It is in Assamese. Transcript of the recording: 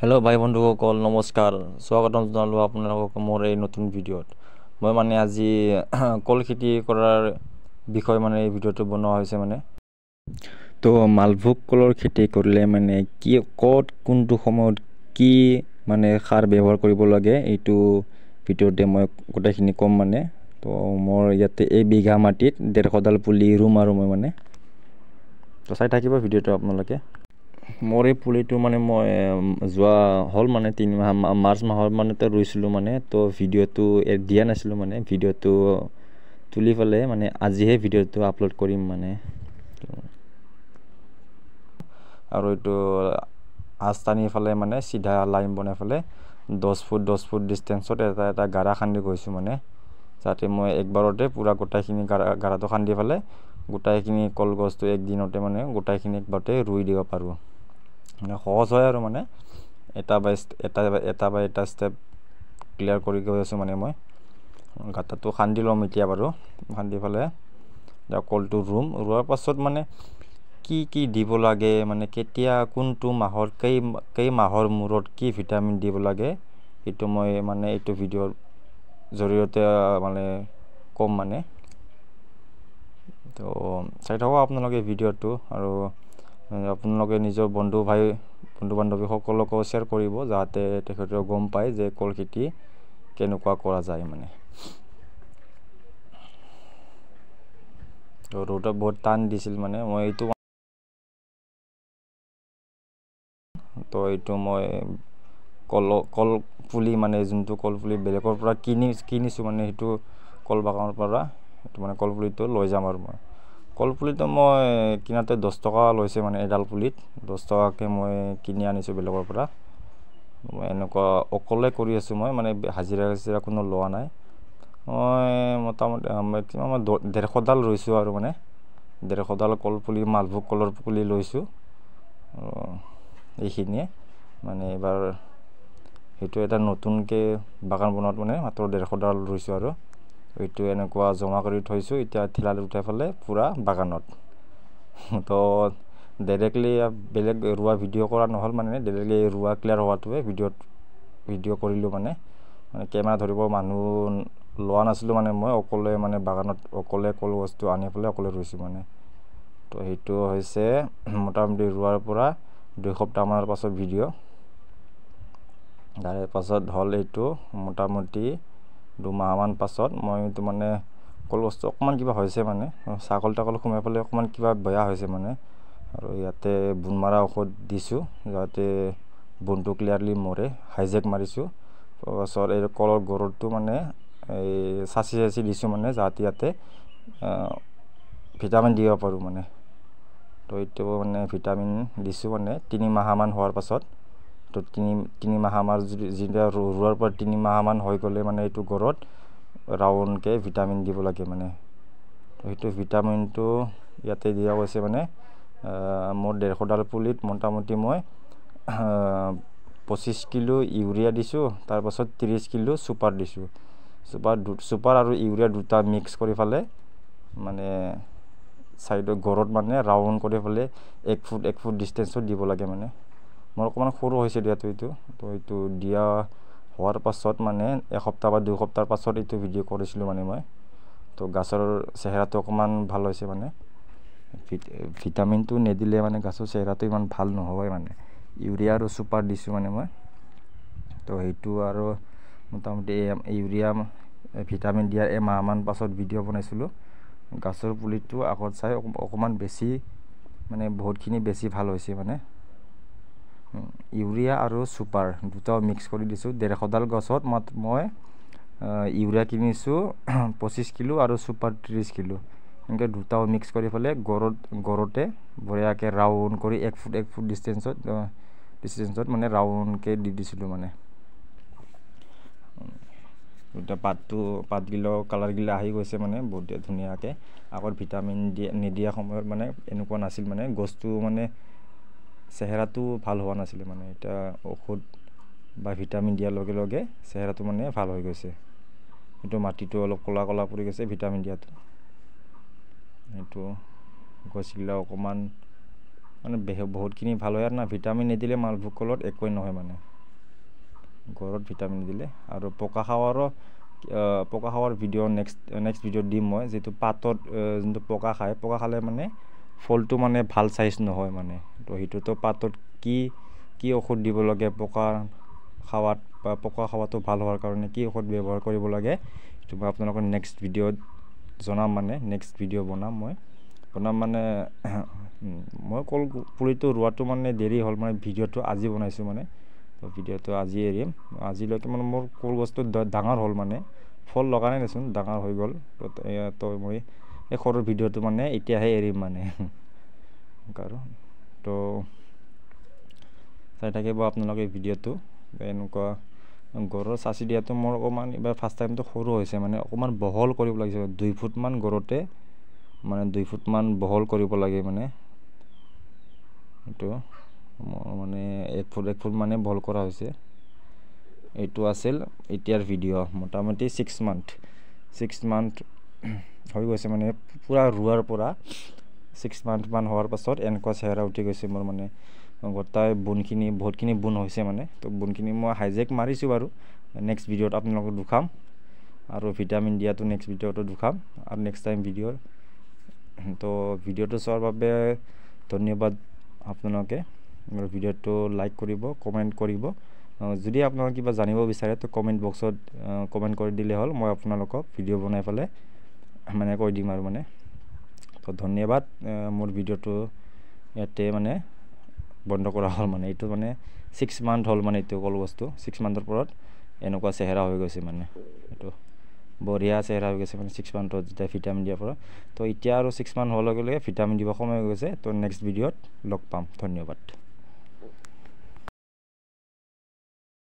হেল্ল' ভাই বন্ধুসকল নমস্কাৰ স্বাগতম জনালোঁ আপোনালোকক মোৰ এই নতুন ভিডিঅ'ত মই মানে আজি কল খেতি কৰাৰ বিষয়ে মানে এই ভিডিঅ'টো বনোৱা হৈছে মানে তো মালভোগ কলৰ খেতি কৰিলে মানে কি ক'ত কোনটো সময়ত কি মানে সাৰ ব্যৱহাৰ কৰিব লাগে এইটো ভিতৰতে মই গোটেইখিনি ক'ম মানে তো মোৰ ইয়াতে এই বিঘা মাটিত ডেৰশডাল পুলি ৰুম আৰু মই মানে তো চাই থাকিব ভিডিঅ'টো আপোনালোকে মোৰ এই পুলিটো মানে মই যোৱা হ'ল মানে তিনি মাহ মাৰ্চ মাহৰ মানতে ৰুইছিলোঁ মানে তো ভিডিঅ'টো দিয়া নাছিলোঁ মানে ভিডিঅ'টো তুলি পেলাই মানে আজিহে ভিডিঅ'টো আপলোড কৰিম মানে আৰু এইটো আস্তানিৰ ফালে মানে চিধা লাইন বনাই পেলাই দহ ফুট দহ ফুট ডিষ্টেঞ্চত এটা এটা গাড়া খান্দি গৈছোঁ মানে যাতে মই একবাৰতে পূৰা গোটেইখিনি গাড়া গাড়াটো খান্দি পেলাই গোটেইখিনি কলগছটো একদিনতে মানে গোটেইখিনি একবাৰতে ৰুই দিব পাৰোঁ মানে সহজ হয় আৰু মানে এটা বাই এটা এটা বাই এটা ষ্টেপ ক্লিয়াৰ কৰি গৈ আছোঁ মানে মই গাঁতাটো খান্দি ল'ম এতিয়া বাৰু খান্দি পেলাই কলটো ৰুম ৰোৱাৰ পাছত মানে কি কি দিব লাগে মানে কেতিয়া কোনটো মাহৰ কেই কেই মাহৰ মূৰত কি ভিটামিন দিব লাগে সেইটো মই মানে এইটো ভিডিঅ'ৰ জৰিয়তে মানে ক'ম মানে তো চাই থাকক আপোনালোকে ভিডিঅ'টো আৰু আপোনালোকে নিজৰ বন্ধু ভাই বন্ধু বান্ধৱীসকলকো শ্বেয়াৰ কৰিব যাতে তেখেতেও গম পায় যে কল খেতি কেনেকুৱা কৰা যায় মানে ৰ'দত বহুত টান দিছিল মানে মই এইটো তো এইটো মই কল কল পুলি মানে যোনটো কল পুলি বেলেগৰ পৰা কিনি কিনিছোঁ মানে সেইটো কল বাগানৰ পৰা সেইটো মানে কল পুলিটো লৈ যাম আৰু মই কল মই কিনাতে দহ টকা লৈছে মানে এডাল পুলিত দহ টকাকৈ মই কিনি আনিছোঁ বেলেগৰ পৰা মই এনেকুৱা অকলে কৰি আছোঁ মই মানে হাজিৰা হাজিৰা কোনো লোৱা নাই মই মোটামুটি মেক্সিমাম মই ডেৰশডাল ৰৈছোঁ আৰু মানে ডেৰশডাল কলপুলি মালভোগ কলৰ পুলি লৈছোঁ এইখিনিয়ে মানে এইবাৰ সেইটো এটা নতুনকৈ বাগান বনোৱাত মানে মাত্ৰ ডেৰশডাল ৰুইছোঁ আৰু এইটো এনেকুৱা জমা কৰি থৈছোঁ এতিয়া ঠিলাল উঠাই ফেলে পূৰা বাগানত তো ডাইৰেক্টলি বেলেগ ৰোৱা ভিডিঅ' কৰা নহ'ল মানে ডাইৰেক্টলি ৰোৱা ক্লিয়াৰ হোৱাটোৱে ভিডিঅ'ত ভিডিঅ' কৰিলোঁ মানে মানে কেমেৰা ধৰিব মানুহ লোৱা নাছিলোঁ মানে মই অকলে মানে বাগানত অকলে কলো বস্তু আনি পেলাই অকলে ৰুইছোঁ মানে তো সেইটো হৈছে মোটামুটি ৰোৱাৰ পৰা দুই সপ্তাহমানৰ পাছত ভিডিঅ' তাৰে পাছত হ'ল এইটো মোটামুটি দুমাহমান পাছত মই মানে সকলো বস্তু অকণমান কিবা হৈছে মানে ছাগল তাগল সোমাই পেলাই অকণমান কিবা বেয়া হৈছে মানে আৰু ইয়াতে বোন মৰা ঔষধ দিছোঁ যাতে বোনটো ক্লিয়াৰলি মৰে হাইজেক মাৰিছোঁ তাৰপাছত এই কলৰ গৰুটো মানে এই চাচি চাচি দিছোঁ মানে যাতে ইয়াতে ভিটামিন দিব পাৰোঁ মানে তো এইটো মানে ভিটামিন দিছোঁ মানে তিনিমাহমান হোৱাৰ পাছত তো তিনি তিনিমাহ আমাৰ যেতিয়া ৰোৱাৰ পৰা তিনিমাহমান হৈ গ'লে মানে এইটো ঘৰত ৰাউণ্ডকৈ ভিটামিন দিব লাগে মানে তো সেইটো ভিটামিনটো ইয়াতে দিয়া গৈছে মানে মোৰ ডেৰশডাল পুলিত মোটামুটি মই পঁচিছ কিলো ইউৰিয়া দিছোঁ তাৰপাছত ত্ৰিছ কিলো চুপাৰ দিছোঁ চুপাৰ চুপাৰ আৰু ইউৰিয়া দুটা মিক্স কৰি পেলাই মানে ছাইডৰ ঘৰত মানে ৰাউণ্ড কৰি পেলাই এক ফুট এক ফুট ডিষ্টেঞ্চত দিব লাগে মানে মোৰ অকণমান সৰু হৈছে দিয়াটো এইটো তো এইটো দিয়া হোৱাৰ পাছত মানে এসপ্তাহ বা দুসপ্তাহৰ পাছত এইটো ভিডিঅ' কৰিছিলোঁ মানে মই তো গছৰ চেহেৰাটো অকণমান ভাল হৈছে মানে ভিটামিনটো নিদিলে মানে গছৰ চেহেৰাটো ইমান ভাল নহয় মানে ইউৰিয়া আৰু চুপাৰ দিছোঁ মানে মই তো সেইটো আৰু মোটামুটি ইউৰিয়া ভিটামিন দিয়াৰ এমাহমান পাছত ভিডিঅ' বনাইছিলোঁ গছৰ পুলিটো আগত চাই অকণমান বেছি মানে বহুতখিনি বেছি ভাল হৈছে মানে ইউৰিয়া আৰু ছুপাৰ দুটাও মিক্স কৰি দিছোঁ ডেৰশডাল গছত মাত মই ইউৰিয়া কিনিছোঁ পঁচিছ কিলো আৰু ছুপাৰ ত্ৰিছ কিলো এনেকৈ দুটাও মিক্স কৰি পেলাই গৰত গৰতে বঢ়িয়াকৈ ৰাউণ্ড কৰি এক ফুট এক ফুট ডিষ্টেঞ্চত ডিষ্টেঞ্চত মানে ৰাউণ্ডকৈ দি দিছিলোঁ মানে দুটা পাতটো পাতগিলাও কালাৰগিলা আহি গৈছে মানে বহুত ধুনীয়াকৈ আগত ভিটামিন দিয়া নিদিয়া সময়ত মানে এনেকুৱা নাছিল মানে গছটো মানে চেহেৰাটো ভাল হোৱা নাছিলে মানে এতিয়া ঔষধ বা ভিটামিন দিয়াৰ লগে লগে চেহেৰাটো মানে ভাল হৈ গৈছে কিন্তু মাটিটো অলপ ক'লা ক'লা পৰি গৈছে ভিটামিন দিয়াটো সেইটো গছবিলাক অকণমান মানে বহুতখিনি ভাল হয় আৰু না ভিটামিন নিদিলে মালভোগ কলত একোৱেই নহয় মানে ঘৰত ভিটামিন দিলে আৰু পকা খাৱাৰো পকা খাৱাৰ ভিডিঅ' নেক্সট নেক্সট ভিডিঅ'ত দিম মই যিটো পাতত যোনটো পকা খায় পকা খালে মানে ফলটো মানে ভাল চাইজ নহয় মানে তো সেইটোতো পাতত কি কি ঔষধ দিব লাগে পকা খাৱাত বা পকা খাৱাটো ভাল হোৱাৰ কাৰণে কি ঔষধ ব্যৱহাৰ কৰিব লাগে সেইটো মই আপোনালোকৰ নেক্সট ভিডিঅ'ত জনাম মানে নেক্সট ভিডিঅ' বনাম মই বনাম মানে মই কল পুলিটো ৰোৱাটো মানে দেৰি হ'ল মানে ভিডিঅ'টো আজি বনাইছোঁ মানে তো ভিডিঅ'টো আজি এৰিম আজিলৈকে মানে মোৰ কলগছটো ডাঙৰ হ'ল মানে ফল লগা নাই দেচোন ডাঙৰ হৈ গ'ল তো মই এই শেষৰ ভিডিঅ'টো মানে এতিয়াহে এৰিম মানে আৰু তো চাই থাকিব আপোনালোকে ভিডিঅ'টো এনেকুৱা গঁড়ৰ চাচি দিয়াটো মোৰ অকণমান এইবাৰ ফাৰ্ষ্ট টাইমটো সৰু হৈছে মানে অকণমান বহল কৰিব লাগিছে দুই ফুটমান গঁড়তে মানে দুই ফুটমান বহল কৰিব লাগে মানে এইটো মোৰ মানে এক ফুট এক ফুট মানে বহল কৰা হৈছে এইটো আছিল এতিয়াৰ ভিডিঅ' মোটামুটি ছিক্স মান্থ ছিক্স মান্থ হৈ গৈছে মানে পূৰা ৰোৱাৰ পৰা ছিক্স মান্থমান হোৱাৰ পাছত এনেকুৱা চেহেৰা উঠি গৈছে মোৰ মানে গোটাই বোনখিনি বহুতখিনি বোন হৈছে মানে তো বোনখিনি মই হাইজেক মাৰিছোঁ বাৰু নেক্সট ভিডিঅ'ত আপোনালোকক দুখাম আৰু ভিটামিন দিয়াটো নেক্সট ভিডিঅ'টো দুখাম আৰু নেক্সট টাইম ভিডিঅ' তো ভিডিঅ'টো চোৱাৰ বাবে ধন্যবাদ আপোনালোকে মোৰ ভিডিঅ'টো লাইক কৰিব কমেণ্ট কৰিব যদি আপোনালোকে কিবা জানিব বিচাৰে তো কমেণ্ট বক্সত কমেণ্ট কৰি দিলে হ'ল মই আপোনালোকক ভিডিঅ' বনাই পেলাই মানে কৈ দিম আৰু মানে তো ধন্যবাদ মোৰ ভিডিঅ'টো ইয়াতে মানে বন্ধ কৰা হ'ল মানে এইটো মানে ছিক্স মান্থ হ'ল মানে এইটো কল বস্তু ছিক্স মান্থৰ ওপৰত এনেকুৱা চেহেৰা হৈ গৈছে মানে এইটো বঢ়িয়া চেহেৰা হৈ গৈছে মানে ছিক্স মান্থত যেতিয়া ভিটামিন দিয়াৰ পৰা তো এতিয়া আৰু ছিক্স মান্থ হোৱাৰ লগে লগে ভিটামিন দিব সময় হৈ গৈছে তো নেক্সট ভিডিঅ'ত লগ পাম ধন্যবাদ